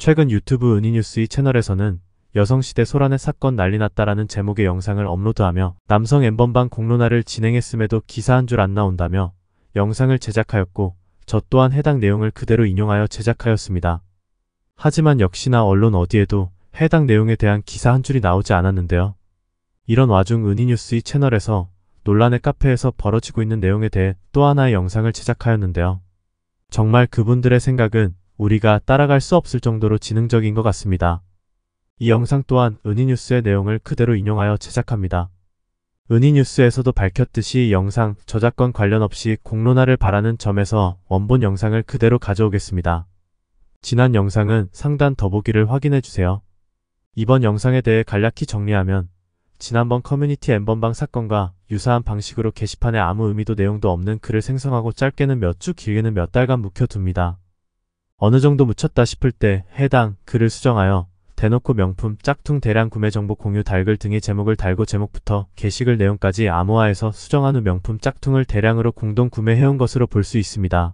최근 유튜브 은이뉴스 이 채널에서는 여성시대 소란의 사건 난리났다라는 제목의 영상을 업로드하며 남성 엠번방 공론화를 진행했음에도 기사 한 줄 안 나온다며 영상을 제작하였고 저 또한 해당 내용을 그대로 인용하여 제작하였습니다. 하지만 역시나 언론 어디에도 해당 내용에 대한 기사 한 줄이 나오지 않았는데요. 이런 와중 은이뉴스 이 채널에서 논란의 카페에서 벌어지고 있는 내용에 대해 또 하나의 영상을 제작하였는데요. 정말 그분들의 생각은 우리가 따라갈 수 없을 정도로 지능적인 것 같습니다. 이 영상 또한 은희뉴스의 내용을 그대로 인용하여 제작합니다. 은희뉴스에서도 밝혔듯이 영상 저작권 관련 없이 공론화를 바라는 점에서 원본 영상을 그대로 가져오겠습니다. 지난 영상은 상단 더보기를 확인해주세요. 이번 영상에 대해 간략히 정리하면 지난번 커뮤니티 엠번방 사건과 유사한 방식으로 게시판에 아무 의미도 내용도 없는 글을 생성하고 짧게는 몇 주 길게는 몇 달간 묵혀둡니다. 어느 정도 묻혔다 싶을 때 해당 글을 수정하여 대놓고 명품, 짝퉁 대량 구매 정보 공유 달글 등의 제목을 달고 제목부터 게시글 내용까지 암호화해서 수정한 후 명품 짝퉁을 대량으로 공동 구매해온 것으로 볼 수 있습니다.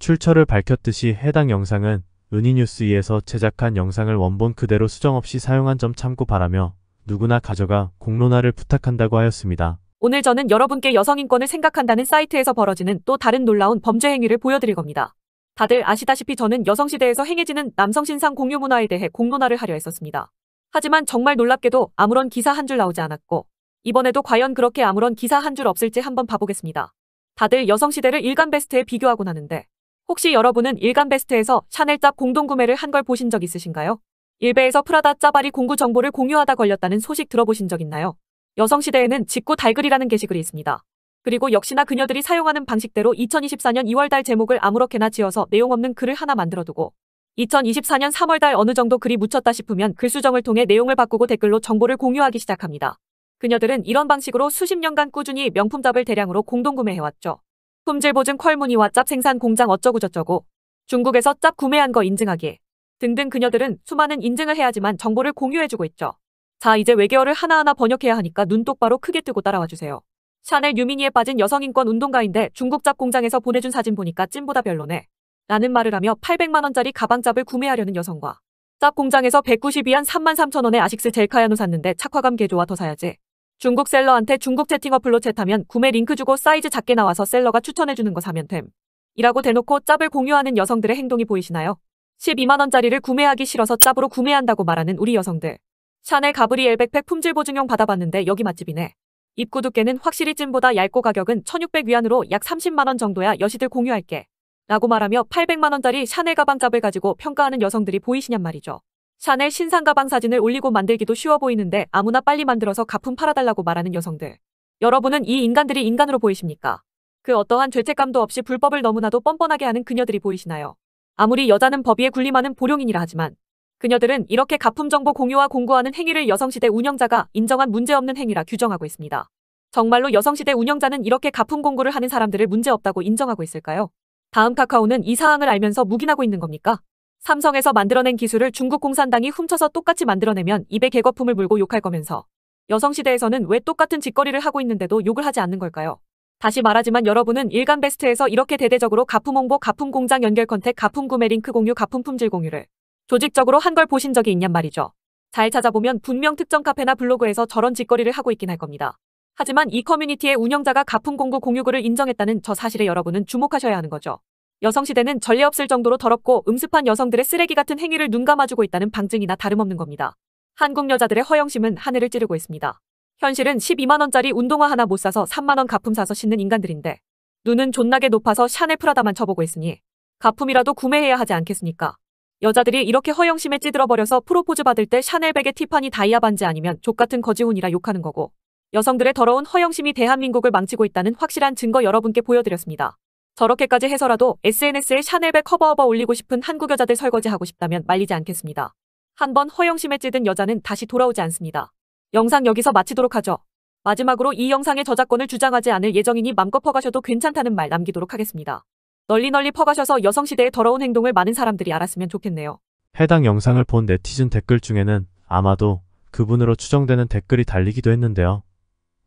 출처를 밝혔듯이 해당 영상은 은이뉴스에서 2 제작한 영상을 원본 그대로 수정 없이 사용한 점 참고 바라며 누구나 가져가 공론화를 부탁한다고 하였습니다. 오늘 저는 여러분께 여성인권을 생각한다는 사이트에서 벌어지는 또 다른 놀라운 범죄 행위를 보여드릴 겁니다. 다들 아시다시피 저는 여성시대에서 행해지는 남성신상 공유 문화에 대해 공론화를 하려 했었습니다. 하지만 정말 놀랍게도 아무런 기사 한 줄 나오지 않았고 이번에도 과연 그렇게 아무런 기사 한 줄 없을지 한번 봐보겠습니다. 다들 여성시대를 일간 베스트에 비교하곤 하는데 혹시 여러분은 일간 베스트에서 샤넬 짭 공동구매를 한 걸 보신 적 있으신가요? 일베에서 프라다 짜바리 공구 정보를 공유하다 걸렸다는 소식 들어보신 적 있나요? 여성시대에는 직구 달글이라는 게시글이 있습니다. 그리고 역시나 그녀들이 사용하는 방식대로 2024년 2월달 제목을 아무렇게나 지어서 내용 없는 글을 하나 만들어두고 2024년 3월달 어느 정도 글이 묻혔다 싶으면 글 수정을 통해 내용을 바꾸고 댓글로 정보를 공유하기 시작합니다. 그녀들은 이런 방식으로 수십 년간 꾸준히 명품잡을 대량으로 공동구매해왔죠. 품질 보증 퀄무늬와 짭 생산 공장 어쩌고저쩌고 중국에서 짭 구매한 거 인증하기 등등 그녀들은 수많은 인증을 해야지만 정보를 공유해주고 있죠. 자 이제 외계어를 하나하나 번역해야 하니까 눈 똑바로 크게 뜨고 따라와주세요. 샤넬 유민이에 빠진 여성인권 운동가인데 중국 잡 공장에서 보내준 사진 보니까 찐보다 별로네. 라는 말을 하며 800만원짜리 가방잡을 구매하려는 여성과 짭 공장에서 192한 33,000원에 아식스 젤카야누 샀는데 착화감 개조와더 사야지. 중국 셀러한테 중국 채팅 어플로 챗하면 구매 링크 주고 사이즈 작게 나와서 셀러가 추천해주는 거 사면 됨. 이라고 대놓고 짭을 공유하는 여성들의 행동이 보이시나요? 12만원짜리를 구매하기 싫어서 짭으로 구매한다고 말하는 우리 여성들. 샤넬 가브리엘 백팩 품질 보증용 받아봤는데 여기 맛집이네. 입구 두께는 확실히 찜보다 얇고 가격은 1600위안으로 약 30만원 정도야 여시들 공유할게. 라고 말하며 800만원짜리 샤넬 가방잡을 가지고 평가하는 여성들이 보이시냔 말이죠. 샤넬 신상 가방 사진을 올리고 만들기도 쉬워 보이는데 아무나 빨리 만들어서 가품 팔아달라고 말하는 여성들. 여러분은 이 인간들이 인간으로 보이십니까? 그 어떠한 죄책감도 없이 불법을 너무나도 뻔뻔하게 하는 그녀들이 보이시나요? 아무리 여자는 법위에 군림하는 보령인이라 하지만 그녀들은 이렇게 가품 정보 공유와 공구하는 행위를 여성시대 운영자가 인정한 문제없는 행위라 규정하고 있습니다. 정말로 여성시대 운영자는 이렇게 가품 공구를 하는 사람들을 문제없다고 인정하고 있을까요? 다음 카카오는 이 사항을 알면서 묵인하고 있는 겁니까? 삼성에서 만들어낸 기술을 중국 공산당이 훔쳐서 똑같이 만들어내면 입에 개거품을 물고 욕할 거면서 여성시대에서는 왜 똑같은 짓거리를 하고 있는데도 욕을 하지 않는 걸까요? 다시 말하지만 여러분은 일간 베스트에서 이렇게 대대적으로 가품 홍보, 가품 공장 연결 컨택, 가품 구매 링크 공유, 가품 품질 공유를 조직적으로 한 걸 보신 적이 있냔 말이죠. 잘 찾아보면 분명 특정 카페나 블로그에서 저런 짓거리를 하고 있긴 할 겁니다. 하지만 이 커뮤니티의 운영자가 가품 공구 공유구를 인정했다는 저 사실에 여러분은 주목하셔야 하는 거죠. 여성시대는 전례 없을 정도로 더럽고 음습한 여성들의 쓰레기 같은 행위를 눈감아주고 있다는 방증이나 다름없는 겁니다. 한국 여자들의 허영심은 하늘을 찌르고 있습니다. 현실은 12만원짜리 운동화 하나 못 사서 3만원 가품 사서 신는 인간들인데 눈은 존나게 높아서 샤넬 프라다만 쳐보고 있으니 가품이라도 구매해야 하지 않겠습니까? 여자들이 이렇게 허영심에 찌들어버려서 프로포즈 받을 때 샤넬백의 티파니 다이아 반지 아니면 족같은 거지훈이라 욕하는 거고 여성들의 더러운 허영심이 대한민국을 망치고 있다는 확실한 증거 여러분께 보여드렸습니다. 저렇게까지 해서라도 SNS에 샤넬백 커버업어 올리고 싶은 한국 여자들 설거지하고 싶다면 말리지 않겠습니다. 한 번 허영심에 찌든 여자는 다시 돌아오지 않습니다. 영상 여기서 마치도록 하죠. 마지막으로 이 영상의 저작권을 주장하지 않을 예정이니 맘껏 퍼가셔도 괜찮다는 말 남기도록 하겠습니다. 널리 널리 퍼가셔서 여성시대의 더러운 행동을 많은 사람들이 알았으면 좋겠네요. 해당 영상을 본 네티즌 댓글 중에는 아마도 그분으로 추정되는 댓글이 달리기도 했는데요.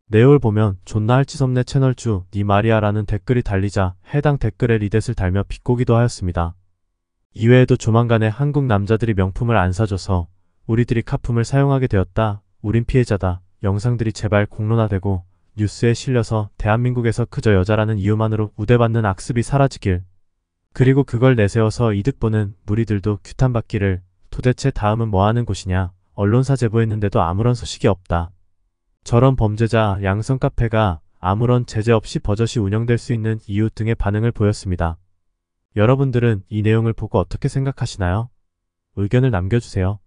내용을 보면 존나 할치섭네 채널주 니 마리아라는 댓글이 달리자 해당 댓글에 리댓을 달며 비꼬기도 하였습니다. 이외에도 조만간에 한국 남자들이 명품을 안 사줘서 우리들이 카품을 사용하게 되었다. 우린 피해자다. 영상들이 제발 공론화되고 뉴스에 실려서 대한민국에서 그저 여자라는 이유만으로 우대받는 악습이 사라지길 그리고 그걸 내세워서 이득 보는 무리들도 규탄받기를 도대체 다음은 뭐하는 곳이냐 언론사 제보했는데도 아무런 소식이 없다. 저런 범죄자 양성 카페가 아무런 제재 없이 버젓이 운영될 수 있는 이유 등의 반응을 보였습니다. 여러분들은 이 내용을 보고 어떻게 생각하시나요? 의견을 남겨주세요.